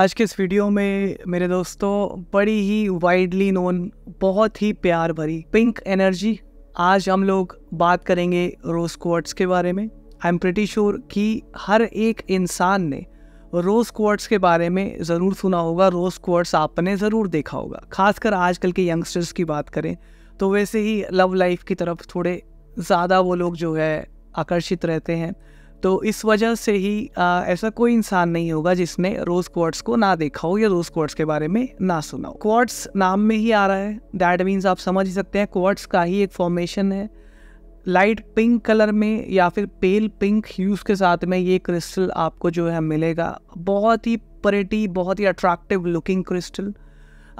आज के इस वीडियो में मेरे दोस्तों बड़ी ही वाइडली नोन बहुत ही प्यार भरी पिंक एनर्जी आज हम लोग बात करेंगे रोज क्वार्ट्स के बारे में आई एम प्रिटी श्योर कि हर एक इंसान ने रोज क्वार्ट्स के बारे में ज़रूर सुना होगा रोज क्वार्ट्स आपने ज़रूर देखा होगा खासकर आजकल के यंगस्टर्स की बात करें तो वैसे ही लव लाइफ की तरफ थोड़े ज़्यादा वो लोग जो है आकर्षित रहते हैं तो इस वजह से ही आ, ऐसा कोई इंसान नहीं होगा जिसने रोज क्वार्ट्स को ना देखा हो या रोज क्वार्ट्स के बारे में ना सुना हो क्वार्ट्स नाम में ही आ रहा है दैट मीन्स आप समझ ही सकते हैं क्वार्ट्स का ही एक फॉर्मेशन है लाइट पिंक कलर में या फिर पेल पिंक ह्यूज के साथ में ये क्रिस्टल आपको जो है मिलेगा बहुत ही परेटी बहुत ही अट्रैक्टिव लुकिंग क्रिस्टल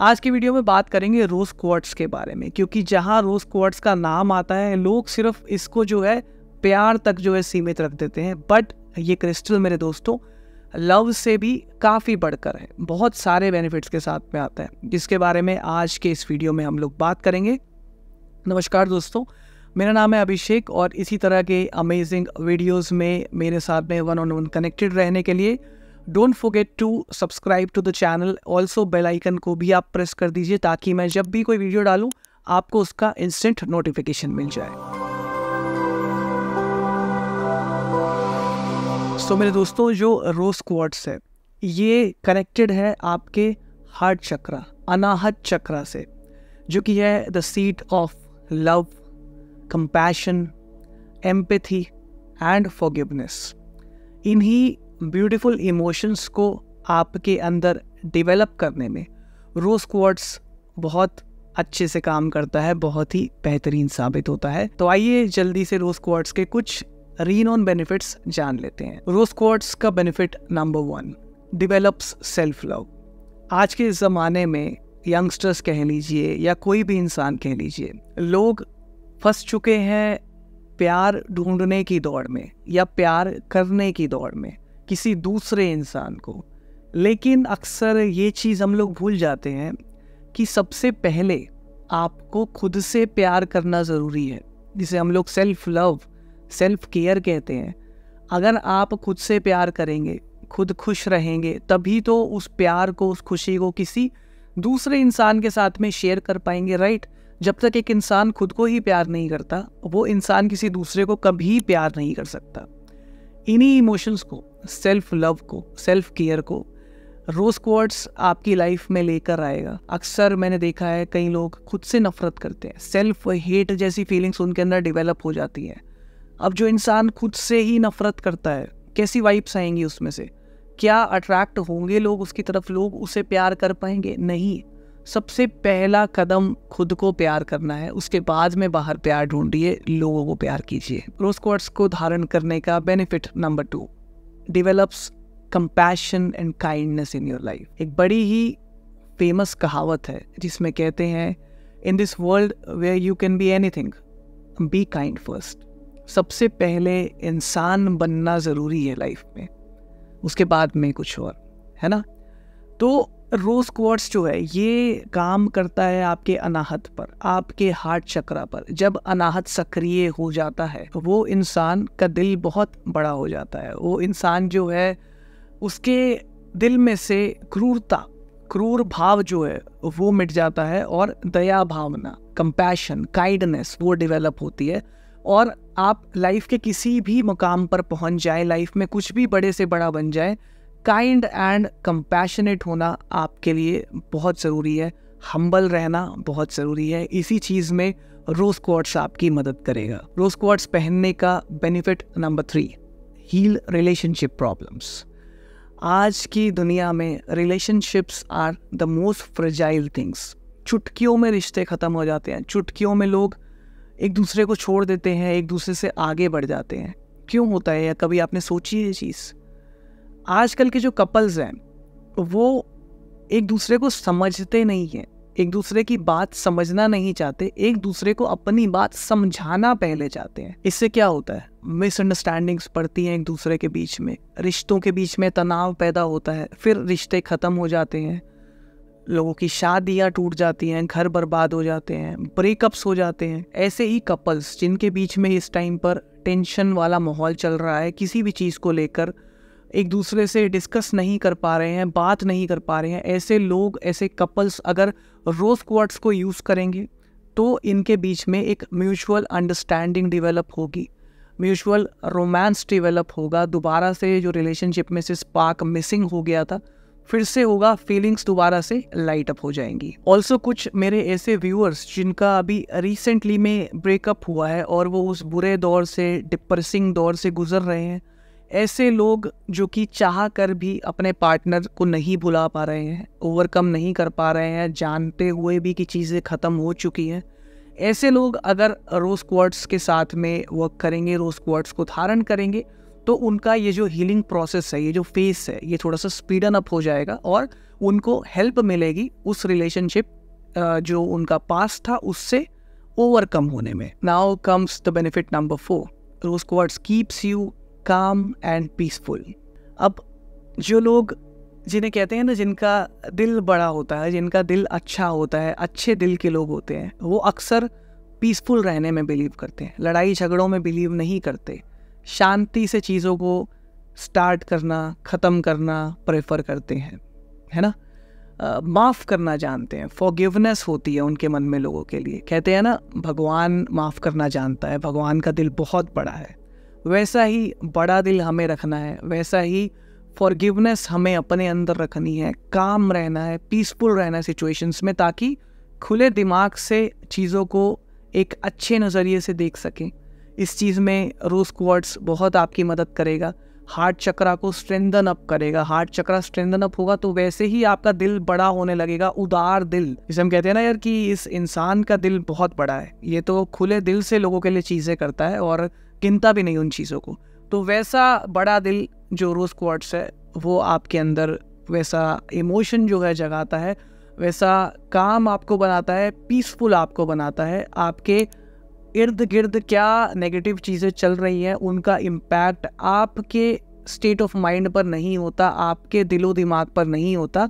आज की वीडियो में बात करेंगे रोज़ क्वार्ट्स के बारे में क्योंकि जहाँ रोज़ क्वार्ट्स का नाम आता है लोग सिर्फ इसको जो है प्यार तक जो है सीमित रख देते हैं बट ये क्रिस्टल मेरे दोस्तों लव से भी काफ़ी बढ़कर है बहुत सारे बेनिफिट्स के साथ में आता है जिसके बारे में आज के इस वीडियो में हम लोग बात करेंगे नमस्कार दोस्तों मेरा नाम है अभिषेक और इसी तरह के अमेजिंग वीडियोस में मेरे साथ में वन ऑन वन कनेक्टेड रहने के लिए don't forget to subscribe to the channel also bell icon icon को भी आप प्रेस कर दीजिए ताकि मैं जब भी कोई वीडियो डालूँ आपको उसका इंस्टेंट नोटिफिकेशन मिल जाए सो so, मेरे दोस्तों जो रोज क्वार्ट्स है ये कनेक्टेड है आपके हार्ट चक्रा अनाहत चक्रा से जो कि है the seat of love compassion empathy and forgiveness इन्हीं ब्यूटीफुल इमोशंस को आपके अंदर डेवलप करने में रोज क्वार्ट्स बहुत अच्छे से काम करता है बहुत ही बेहतरीन साबित होता है तो आइए जल्दी से रोज क्वार्ट्स के कुछ रीनोन बेनिफिट्स जान लेते हैं रोज क्वार्ट्स का benefit number one develops self love आज के ज़माने में यंगस्टर्स कह लीजिए या कोई भी इंसान कह लीजिए लोग फंस चुके हैं प्यार ढूंढने की दौड़ में या प्यार करने की दौड़ में किसी दूसरे इंसान को लेकिन अक्सर ये चीज़ हम लोग भूल जाते हैं कि सबसे पहले आपको खुद से प्यार करना ज़रूरी है जिसे हम लोग सेल्फ लव सेल्फ केयर कहते हैं अगर आप खुद से प्यार करेंगे खुद खुश रहेंगे तभी तो उस प्यार को उस खुशी को किसी दूसरे इंसान के साथ में शेयर कर पाएंगे राइट जब तक एक इंसान खुद को ही प्यार नहीं करता वो इंसान किसी दूसरे को कभी प्यार नहीं कर सकता इन्हीं इमोशंस को सेल्फ लव को सेल्फ केयर को रोज क्वार्ट्स आपकी लाइफ में लेकर आएगा अक्सर मैंने देखा है कई लोग खुद से नफरत करते हैं सेल्फ हेट जैसी फीलिंग्स उनके अंदर डेवलप हो जाती है अब जो इंसान खुद से ही नफरत करता है कैसी वाइब्स आएंगी उसमें से क्या अट्रैक्ट होंगे लोग उसकी तरफ लोग उसे प्यार कर पाएंगे नहीं सबसे पहला कदम खुद को प्यार करना है उसके बाद में बाहर प्यार ढूंढिए लोगों को प्यार कीजिए रोज क्वार्ट्स को धारण करने का benefit number two develops compassion and kindness in your life एक बड़ी ही फेमस कहावत है जिसमें कहते हैं in this world where you can be anything be kind first सबसे पहले इंसान बनना ज़रूरी है लाइफ में उसके बाद में कुछ और है ना तो रोज क्वार्ट्स जो है ये काम करता है आपके अनाहत पर आपके हार्ट चक्रा पर जब अनाहत सक्रिय हो जाता है तो वो इंसान का दिल बहुत बड़ा हो जाता है वो इंसान जो है उसके दिल में से क्रूरता क्रूर भाव जो है वो मिट जाता है और दया भावना कंपैशन काइंडनेस वो डेवलप होती है और आप लाइफ के किसी भी मुकाम पर पहुंच जाए लाइफ में कुछ भी बड़े से बड़ा बन जाए काइंड एंड कंपैशनेट होना आपके लिए बहुत ज़रूरी है हम्बल रहना बहुत ज़रूरी है इसी चीज़ में रोज क्वार्ट्स आपकी मदद करेगा रोज क्वार्ट्स पहनने का benefit number three heal relationship problems आज की दुनिया में relationships are the most fragile things चुटकियों में रिश्ते ख़त्म हो जाते हैं चुटकियों में लोग एक दूसरे को छोड़ देते हैं एक दूसरे से आगे बढ़ जाते हैं क्यों होता है या कभी आपने सोची है चीज़ आजकल के जो कपल्स हैं वो एक दूसरे को समझते नहीं हैं एक दूसरे की बात समझना नहीं चाहते एक दूसरे को अपनी बात समझाना पहले चाहते हैं इससे क्या होता है मिसअंडरस्टैंडिंग्स पड़ती हैं एक दूसरे के बीच में रिश्तों के बीच में तनाव पैदा होता है फिर रिश्ते ख़त्म हो जाते हैं लोगों की शादियाँ टूट जाती हैं घर बर्बाद हो जाते हैं ब्रेकअप्स हो जाते हैं ऐसे ही कपल्स जिनके बीच में इस टाइम पर टेंशन वाला माहौल चल रहा है किसी भी चीज़ को लेकर एक दूसरे से डिस्कस नहीं कर पा रहे हैं बात नहीं कर पा रहे हैं ऐसे लोग ऐसे कपल्स अगर रोज़ क्वार्ट्स को यूज़ करेंगे तो इनके बीच में एक म्यूचुअल अंडरस्टैंडिंग डेवलप होगी म्यूचुअल रोमांस डेवलप होगा दोबारा से जो रिलेशनशिप में से स्पार्क मिसिंग हो गया था फिर से होगा फीलिंग्स दोबारा से लाइट अप हो जाएंगी ऑल्सो कुछ मेरे ऐसे व्यूअर्स जिनका अभी रिसेंटली में ब्रेकअप हुआ है और वो उस बुरे दौर से डिप्रेसिंग दौर से गुजर रहे हैं ऐसे लोग जो कि चाह कर भी अपने पार्टनर को नहीं भुला पा रहे हैं ओवरकम नहीं कर पा रहे हैं जानते हुए भी कि चीज़ें ख़त्म हो चुकी हैं ऐसे लोग अगर रोज क्वार्ट्स के साथ में वर्क करेंगे रोज क्वार्ट्स को धारण करेंगे तो उनका ये जो हीलिंग प्रोसेस है ये जो फेस है ये थोड़ा सा स्पीडन अप हो जाएगा और उनको हेल्प मिलेगी उस रिलेशनशिप जो उनका पास था उससे ओवरकम होने में now comes the benefit number four rose quartz keeps you calm and peaceful अब जो लोग जिन्हें कहते हैं ना जिनका दिल बड़ा होता है जिनका दिल अच्छा होता है अच्छे दिल के लोग होते हैं वो अक्सर पीसफुल रहने में बिलीव करते हैं लड़ाई झगड़ों में बिलीव नहीं करते शांति से चीज़ों को स्टार्ट करना ख़त्म करना प्रेफर करते हैं है ना माफ़ करना जानते हैं फॉरगिवनेस होती है उनके मन में लोगों के लिए कहते हैं ना भगवान माफ़ करना जानता है भगवान का दिल बहुत बड़ा है वैसा ही बड़ा दिल हमें रखना है वैसा ही फॉरगिवनेस हमें अपने अंदर रखनी है काम रहना है पीसफुल रहना है सिचुएशंस में ताकि खुले दिमाग से चीज़ों को एक अच्छे नज़रिए से देख सकें इस चीज़ में रोज क्वार्ट्स बहुत आपकी मदद करेगा हार्ट चक्रा को स्ट्रेंदन अप करेगा हार्ट चक्रा स्ट्रेंदन अप होगा तो वैसे ही आपका दिल बड़ा होने लगेगा उदार दिल जिसे हम कहते हैं ना यार कि इस इंसान का दिल बहुत बड़ा है ये तो खुले दिल से लोगों के लिए चीज़ें करता है और गिनता भी नहीं उन चीज़ों को तो वैसा बड़ा दिल जो रोज क्वार्ट्स है वो आपके अंदर वैसा इमोशन जो है जगाता है वैसा काम आपको बनाता है पीसफुल आपको बनाता है आपके इर्द गिर्द क्या नेगेटिव चीज़ें चल रही हैं उनका इम्पैक्ट आपके स्टेट ऑफ माइंड पर नहीं होता आपके दिलो दिमाग पर नहीं होता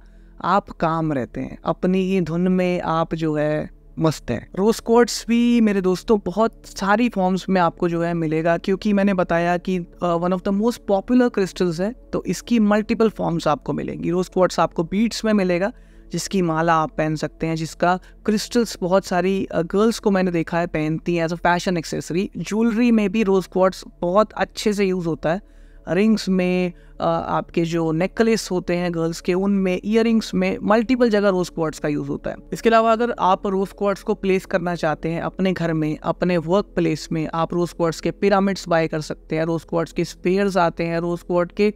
आप काम रहते हैं अपनी ही धुन में आप जो है मस्त है रोज कोर्ट्स भी मेरे दोस्तों बहुत सारी फॉर्म्स में आपको जो है मिलेगा क्योंकि मैंने बताया कि one of the most popular crystals है तो इसकी मल्टीपल फॉर्म्स आपको मिलेंगी रोज कोर्ट्स आपको बीट्स में मिलेगा जिसकी माला आप पहन सकते हैं जिसका क्रिस्टल्स बहुत सारी गर्ल्स को मैंने देखा है पहनती हैं as a fashion accessory jewellery में भी रोज़ क्वार्ट्स बहुत अच्छे से यूज़ होता है रिंग्स में आपके जो नेकलेस होते हैं गर्ल्स के उनमें ईयर में मल्टीपल जगह रोज क्वार्ट्स का यूज़ होता है इसके अलावा अगर आप रोज क्वार्ट्स को प्लेस करना चाहते हैं अपने घर में अपने वर्क प्लेस में आप रोज क्वार्ट्स के पिरामिड्स बाय कर सकते हैं रोज क्वार्ट्स के स्पेयर्स आते हैं रोज क्वार्ट के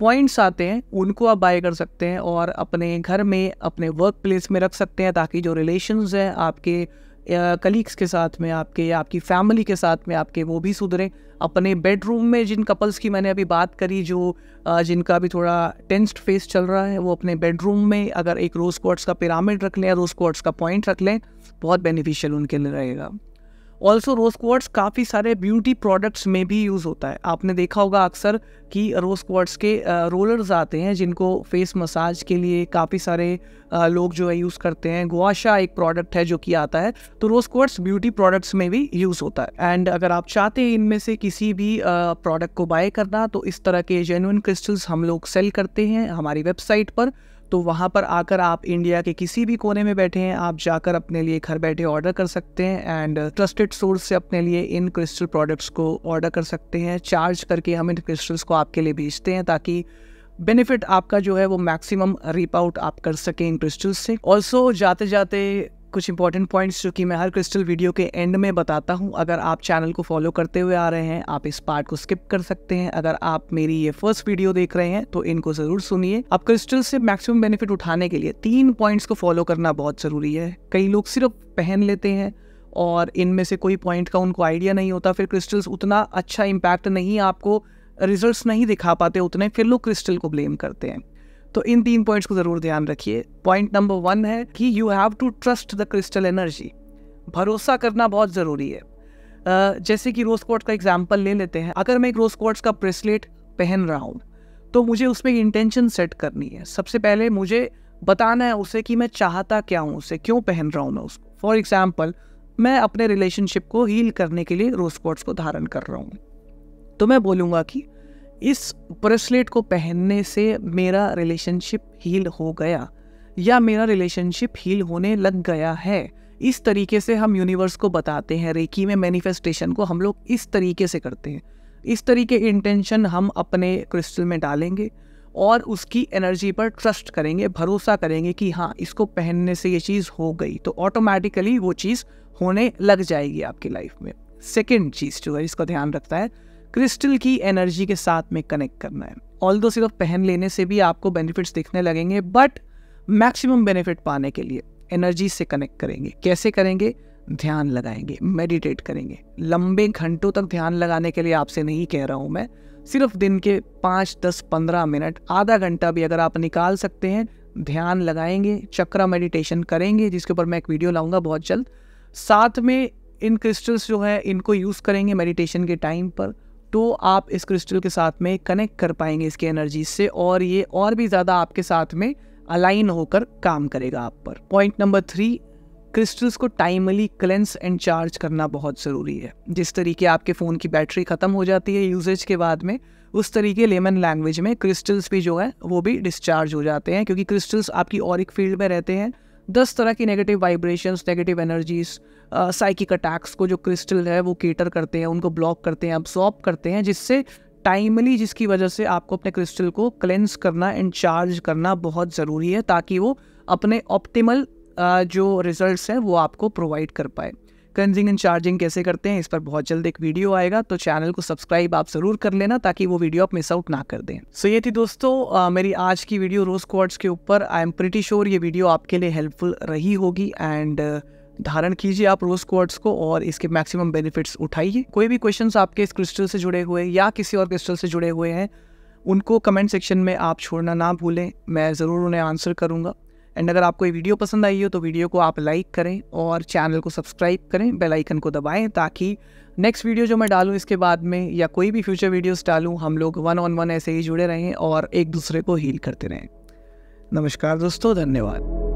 पॉइंट्स आते हैं उनको आप बाय कर सकते हैं और अपने घर में अपने वर्क प्लेस में रख सकते हैं ताकि जो रिलेशन हैं आपके कलीग्स के साथ में आपके या आपकी फैमिली के साथ में आपके वो भी सुधरें अपने बेडरूम में जिन कपल्स की मैंने अभी बात करी जो जिनका अभी थोड़ा टेंस्ड फेस चल रहा है वो अपने बेडरूम में अगर एक रोज क्वार्ट्स का पिरामिड रख लें या रोज क्वार्ट्स का पॉइंट रख लें बहुत बेनिफिशियल उनके लिए रहेगा ऑल्सो रोज क्वार्ट्स काफ़ी सारे ब्यूटी प्रोडक्ट्स में भी यूज़ होता है आपने देखा होगा अक्सर कि रोज क्वार्ट्स के रोलर्स आते हैं जिनको फेस मसाज के लिए काफ़ी सारे लोग जो है यूज़ करते हैं गुआशा एक प्रोडक्ट है जो कि आता है तो रोज क्वार्ट्स ब्यूटी प्रोडक्ट्स में भी यूज़ होता है एंड अगर आप चाहते हैं इनमें से किसी भी प्रोडक्ट को बाय करना तो इस तरह के जेनुअन क्रिस्टल्स हम लोग सेल करते हैं हमारी वेबसाइट पर तो वहाँ पर आकर आप इंडिया के किसी भी कोने में बैठे हैं आप जाकर अपने लिए घर बैठे ऑर्डर कर सकते हैं एंड ट्रस्टेड सोर्स से अपने लिए इन क्रिस्टल प्रोडक्ट्स को ऑर्डर कर सकते हैं चार्ज करके हम इन क्रिस्टल्स को आपके लिए भेजते हैं ताकि बेनिफिट आपका जो है वो मैक्सिमम रीप आउट आप कर सकें इन क्रिस्टल्स से ऑल्सो जाते जाते कुछ इंपॉर्टेंट पॉइंट्स जो कि मैं हर क्रिस्टल वीडियो के एंड में बताता हूँ अगर आप चैनल को फॉलो करते हुए आ रहे हैं आप इस पार्ट को स्किप कर सकते हैं अगर आप मेरी ये फर्स्ट वीडियो देख रहे हैं तो इनको जरूर सुनिए अब क्रिस्टल से मैक्सिमम बेनिफिट उठाने के लिए तीन पॉइंट्स को फॉलो करना बहुत ज़रूरी है कई लोग सिर्फ पहन लेते हैं और इनमें से कोई पॉइंट का उनको आइडिया नहीं होता फिर क्रिस्टल्स उतना अच्छा इम्पैक्ट नहीं आपको रिजल्ट्स नहीं दिखा पाते उतने फिर लोग क्रिस्टल को ब्लेम करते हैं तो इन तीन पॉइंट्स को ज़रूर ध्यान रखिए पॉइंट नंबर वन है कि you have to trust the crystal energy भरोसा करना बहुत ज़रूरी है Uh, जैसे कि रोज क्वार्ट्स का एग्जाम्पल ले लेते हैं अगर मैं एक रोज क्वार्ट्स का ब्रेसलेट पहन रहा हूँ तो मुझे उसमें इंटेंशन सेट करनी है सबसे पहले मुझे बताना है उसे कि मैं चाहता क्या हूँ उसे क्यों पहन रहा हूँ मैं उसको फॉर एग्जाम्पल मैं अपने रिलेशनशिप को हील करने के लिए रोज क्वार्ट्स को धारण कर रहा हूँ तो मैं बोलूँगा कि इस ब्रेसलेट को पहनने से मेरा रिलेशनशिप हील हो गया या मेरा रिलेशनशिप हील होने लग गया है इस तरीके से हम यूनिवर्स को बताते हैं रेकी में मैनिफेस्टेशन को हम लोग इस तरीके से करते हैं इस तरीके इंटेंशन हम अपने क्रिस्टल में डालेंगे और उसकी एनर्जी पर ट्रस्ट करेंगे भरोसा करेंगे कि हाँ इसको पहनने से ये चीज़ हो गई तो ऑटोमेटिकली वो चीज़ होने लग जाएगी आपकी लाइफ में सेकेंड चीज़ जो है इसका ध्यान रखता है क्रिस्टल की एनर्जी के साथ में कनेक्ट करना है ऑल दो सिर्फ पहन लेने से भी आपको बेनिफिट्स दिखने लगेंगे बट मैक्सिमम बेनिफिट पाने के लिए एनर्जी से कनेक्ट करेंगे कैसे करेंगे ध्यान लगाएंगे मेडिटेट करेंगे लंबे घंटों तक ध्यान लगाने के लिए आपसे नहीं कह रहा हूँ मैं सिर्फ दिन के पाँच दस पंद्रह मिनट आधा घंटा भी अगर आप निकाल सकते हैं ध्यान लगाएंगे चक्रा मेडिटेशन करेंगे जिसके ऊपर मैं एक वीडियो लाऊंगा बहुत जल्द साथ में इन क्रिस्टल्स जो है इनको यूज़ करेंगे मेडिटेशन के टाइम पर तो आप इस क्रिस्टल के साथ में कनेक्ट कर पाएंगे इसकी एनर्जी से और ये और भी ज़्यादा आपके साथ में अलाइन होकर काम करेगा आप पर पॉइंट नंबर थ्री क्रिस्टल्स को टाइमली क्लेंस एंड चार्ज करना बहुत ज़रूरी है जिस तरीके आपके फ़ोन की बैटरी ख़त्म हो जाती है यूजेज के बाद में उस तरीके लेमन लैंग्वेज में क्रिस्टल्स भी जो है वो भी डिस्चार्ज हो जाते हैं क्योंकि क्रिस्टल्स आपकी एक फील्ड में रहते हैं दस तरह की negative vibrations negative energies psychic attacks को जो क्रिस्टल है वो केटर करते हैं उनको ब्लॉक करते हैं अब्सॉर्ब करते हैं जिससे टाइमली जिसकी वजह से आपको अपने क्रिस्टल को क्लेंस करना एंड चार्ज करना बहुत ज़रूरी है ताकि वो अपने ऑप्टिमल uh, जो रिजल्ट्स हैं वो आपको प्रोवाइड कर पाए कंजिंग एंड चार्जिंग कैसे करते हैं इस पर बहुत जल्द एक वीडियो आएगा तो चैनल को सब्सक्राइब आप ज़रूर कर लेना ताकि वो वीडियो आप मिस आउट ना कर दें सो so ये थी दोस्तों आ, मेरी आज की वीडियो रोज क्वार्ट्स के ऊपर आई एम प्रिटी श्योर ये वीडियो आपके लिए हेल्पफुल रही होगी एंड धारण कीजिए आप रोज क्वार्ट्स को और इसके मैक्सिमम बेनिफिट्स उठाइए कोई भी क्वेश्चंस आपके इस क्रिस्टल से जुड़े हुए या किसी और क्रिस्टल से जुड़े हुए हैं उनको कमेंट सेक्शन में आप छोड़ना ना भूलें मैं ज़रूर उन्हें आंसर करूँगा एंड अगर आपको ये वीडियो पसंद आई हो तो वीडियो को आप लाइक करें और चैनल को सब्सक्राइब करें बेल आइकन को दबाएं ताकि नेक्स्ट वीडियो जो मैं डालूं इसके बाद में या कोई भी फ्यूचर वीडियोस डालूं हम लोग वन ऑन वन ऐसे ही जुड़े रहें और एक दूसरे को हील करते रहें नमस्कार दोस्तों धन्यवाद